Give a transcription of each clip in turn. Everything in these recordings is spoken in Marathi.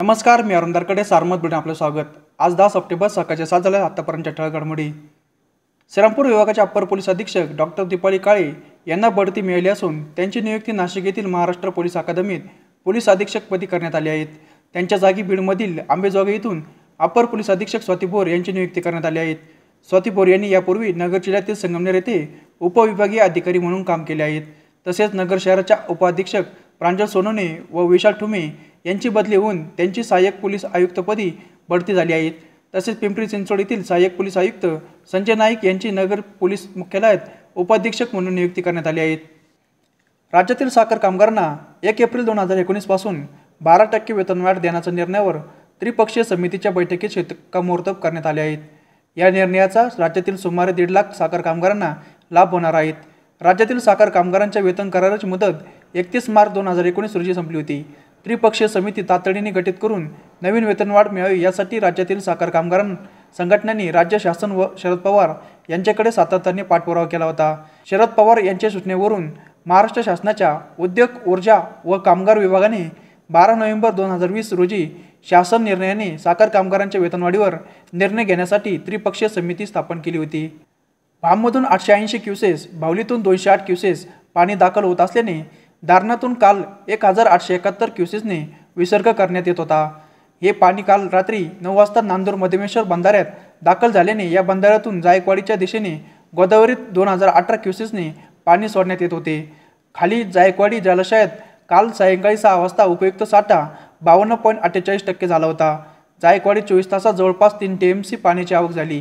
नमस्कार मी दरकडे सारमत बिडे आपलं स्वागत आज दहा सप्टेंबर सकाळच्या सात झाल्या आतापर्यंतच्या ठळक घडमोडी श्रीरामपूर विभागाचे अप्पर पोलीस अधीक्षक डॉक्टर दीपाली काळे यांना बढती मिळाली असून त्यांची नियुक्ती नाशिक येथील महाराष्ट्र पोलीस अकादमीत पोलीस अधीक्षकपदी करण्यात आली आहेत त्यांच्या जागी बीडमधील आंबेजोगाई येथून अप्पर पोलीस अधीक्षक स्वाती भोर यांची नियुक्ती करण्यात आली आहेत स्वाती भोर यांनी यापूर्वी नगर जिल्ह्यातील संगमनेर येथे उपविभागीय अधिकारी म्हणून काम केले आहेत तसेच नगर शहराच्या उपाधीक्षक प्रांजल सोनोने व विशाल ठुमे यांची बदली होऊन त्यांची सहाय्यक पोलीस आयुक्तपदी बढती झाली आहेत तसेच पिंपरी चिंचवड येथील सहाय्यक पोलीस आयुक्त संजय नाईक यांची नगर पोलीस मुख्यालयात उपाधीक्षक म्हणून नियुक्ती करण्यात आली आहे राज्यातील साखर कामगारांना एक एप्रिल दोन हजार एकोणीसपासून बारा टक्के वेतनवाढ देण्याच्या निर्णयावर त्रिपक्षीय समितीच्या बैठकीत शिक्कामोर्तब करण्यात आले आहेत या निर्णयाचा राज्यातील सुमारे दीड लाख साखर कामगारांना लाभ होणार आहेत राज्यातील साखर कामगारांच्या वेतन कराराची मुदत एकतीस मार्च दोन हजार एकोणीस रोजी संपली होती त्रिपक्षीय समिती तातडीने गठीत करून नवीन वेतनवाढ मिळावी यासाठी राज्यातील साखर कामगार संघटनांनी राज्य शासन व शरद पवार यांच्याकडे सातत्याने पाठपुरावा केला होता शरद पवार यांच्या सूचनेवरून महाराष्ट्र शासनाच्या उद्योग ऊर्जा व कामगार विभागाने बारा नोव्हेंबर दोन हजार वीस रोजी शासन निर्णयाने साखर कामगारांच्या वेतनवाढीवर निर्णय घेण्यासाठी त्रिपक्षीय समिती स्थापन केली होती भाममधून आठशे ऐंशी क्युसेस भावलीतून दोनशे आठ क्युसेस पाणी दाखल होत असल्याने दारणातून काल एक हजार आठशे एकाहत्तर क्युसेसने विसर्ग करण्यात येत होता हे पाणी काल रात्री नऊ वाजता नांदूर मध्यमेश्वर बंधाऱ्यात दाखल झाल्याने या बंधाऱ्यातून जायकवाडीच्या दिशेने गोदावरीत दोन हजार अठरा क्युसेसने पाणी सोडण्यात येत होते खाली जायकवाडी जलाशयात काल सायंकाळी सहा वाजता उपयुक्त साठा बावन्न पॉईंट अठ्ठेचाळीस टक्के झाला होता जायकवाडी चोवीस तासात जवळपास तीन टी एम सी पाण्याची आवक झाली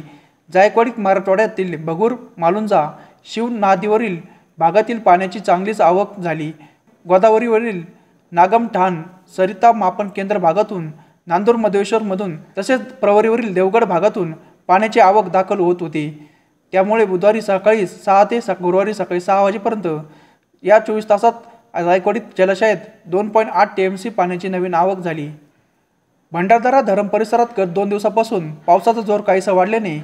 जायकवाडीत मराठवाड्यातील भगूर मालुंजा शिव नादीवरील भागातील पाण्याची चांगलीच आवक झाली गोदावरीवरील नागमठाण सरिता मापन केंद्र भागातून नांदूर मधवेश्वरमधून तसेच प्रवरीवरील देवगड भागातून पाण्याची आवक दाखल होत होती त्यामुळे बुधवारी सकाळी सहा ते स गुरुवारी सकाळी सहा वाजेपर्यंत या चोवीस तासात रायकवाडीत जलाशयात दोन पॉईंट आठ टी एम सी पाण्याची नवीन आवक झाली भंडारदरा धरण परिसरात गत दोन दिवसापासून पावसाचा जोर काहीसा वाढल्याने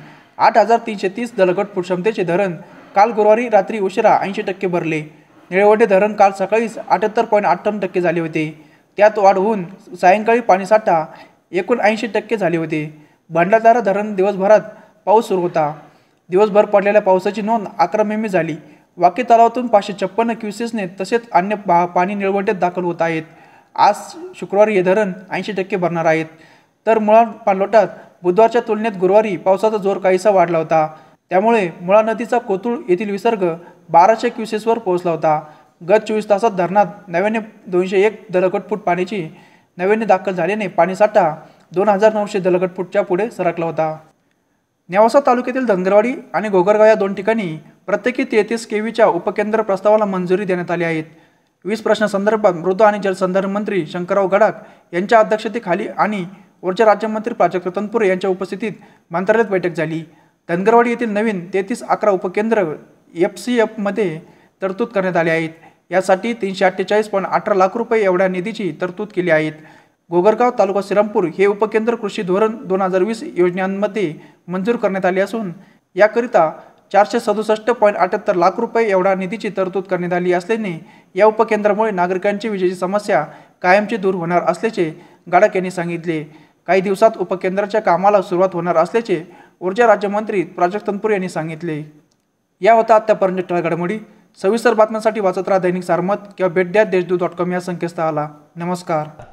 आठ हजार तीनशे तीस दलगट क्षमतेचे धरण काल गुरुवारी रात्री उशिरा ऐंशी टक्के भरले निळवडे धरण काल सकाळीच अठ्याहत्तर पॉईंट अठ्ठावन्न टक्के झाले होते त्यात वाढ होऊन सायंकाळी पाणीसाठा एकोणऐंशी टक्के झाले होते भांडारदारा धरण दिवसभरात पाऊस सुरू होता दिवसभर पडलेल्या पावसाची नोंद अकरा मे झाली वाकी तलावातून पाचशे छप्पन्न क्युसेसने तसेच अन्य पा पाणी निळवंटेत दाखल होत आहेत आज शुक्रवारी हे धरण ऐंशी टक्के भरणार आहेत तर मुळा पाणलोटात बुधवारच्या तुलनेत गुरुवारी पावसाचा जोर काहीसा वाढला होता त्यामुळे मुळा नदीचा कोतुळ येथील विसर्ग बाराशे क्युसेसवर पोहोचला होता गत चोवीस तासात धरणात नव्याने दोनशे एक दलकट फूट पाण्याची नव्याने दाखल झाल्याने पाणीसाठा दोन हजार नऊशे दलकट फूटच्या पुढे सरकला होता नेवासा तालुक्यातील धनगरवाडी आणि गोगरगाव या दोन ठिकाणी प्रत्येकी तेहतीस केवीच्या उपकेंद्र प्रस्तावाला मंजुरी देण्यात आली आहे वीस प्रश्नासंदर्भात मृद आणि जलसंधारण मंत्री शंकरराव गडाख यांच्या अध्यक्षतेखाली आणि ऊर्जा राज्यमंत्री प्राजक्त तनपुरे यांच्या उपस्थितीत मंत्रालयात बैठक झाली धनगरवाडी येथील नवीन तेहतीस अकरा उपकेंद्र एफ सी एफमध्ये तरतूद करण्यात आली आहेत यासाठी तीनशे अठ्ठेचाळीस पॉईंट अठरा लाख रुपये एवढ्या निधीची तरतूद केली आहेत गोगरगाव तालुका श्रीरामपूर हे उपकेंद्र कृषी धोरण दोन हजार वीस योजनांमध्ये मंजूर करण्यात आले असून याकरिता चारशे सदुसष्ट पॉईंट अठ्याहत्तर लाख रुपये एवढा निधीची तरतूद करण्यात आली असल्याने या उपकेंद्रामुळे नागरिकांची विजेची समस्या कायमची दूर होणार असल्याचे गाडक यांनी सांगितले काही दिवसात उपकेंद्राच्या कामाला सुरुवात होणार असल्याचे ऊर्जा राज्यमंत्री प्राजक्त तनपूर यांनी सांगितले या होता आत्तापर्यंत ठळक घडामोडी सविस्तर बातम्यांसाठी वाचत राहा दैनिक सारमत किंवा भेट द्या देशदूत डॉट कॉम या संकेतस्थळाला नमस्कार